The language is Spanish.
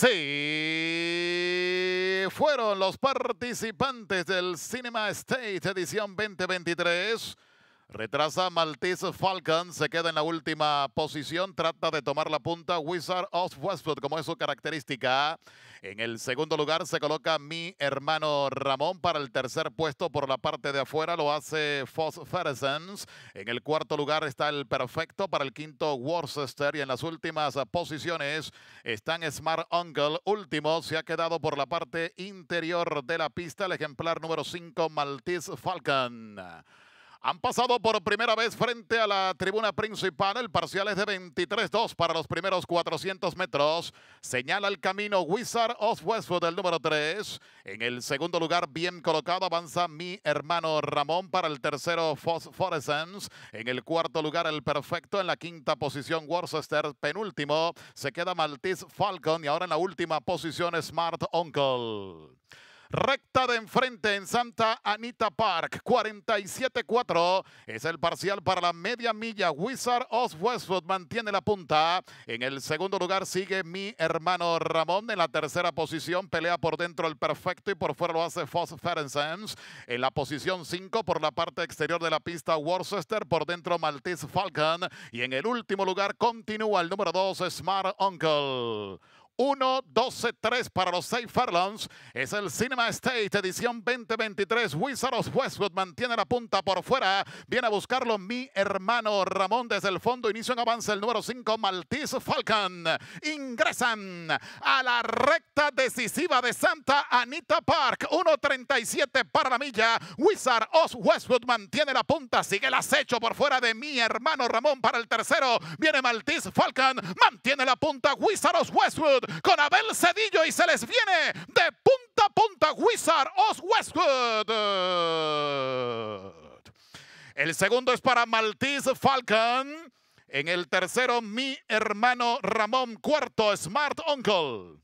Sí, fueron los participantes del Cinema State edición 2023. Retrasa Maltese Falcon, se queda en la última posición, trata de tomar la punta Wizard of Westwood como es su característica. En el segundo lugar se coloca mi hermano Ramón para el tercer puesto por la parte de afuera, lo hace Phosphorescence. En el cuarto lugar está el perfecto para el quinto Worcester y en las últimas posiciones están Smart Uncle. Último se ha quedado por la parte interior de la pista el ejemplar número 5 Maltese Falcon han pasado por primera vez frente a la tribuna principal. El parcial es de 23-2 para los primeros 400 metros. Señala el camino Wizard of Westwood, el número 3. En el segundo lugar, bien colocado, avanza mi hermano Ramón para el tercero, Phosphorescence. En el cuarto lugar, el perfecto. En la quinta posición, Worcester, penúltimo. Se queda Maltese Falcon y ahora en la última posición, Smart Uncle. Recta de enfrente en Santa Anita Park. 47-4 es el parcial para la media milla. Wizard of Westwood mantiene la punta. En el segundo lugar sigue mi hermano Ramón. En la tercera posición pelea por dentro el perfecto y por fuera lo hace Foss Ferencens, En la posición 5 por la parte exterior de la pista Worcester. Por dentro Maltese Falcon. Y en el último lugar continúa el número 2 Smart Uncle. 1-12-3 para los Safe Furlongs. Es el Cinema State edición 2023. Wizard of Westwood mantiene la punta por fuera. Viene a buscarlo mi hermano Ramón desde el fondo. Inicio en avance el número 5, Maltese Falcon. Ingresan a la recta decisiva de Santa Anita Park. 1.37 para la milla. Wizard of Westwood mantiene la punta. Sigue el acecho por fuera de mi hermano Ramón para el tercero. Viene Maltese Falcon. Mantiene la punta Wizard of Westwood con Abel Cedillo y se les viene de punta a punta Wizard Os Westwood. El segundo es para Maltese Falcon. En el tercero, mi hermano Ramón. Cuarto, Smart Uncle.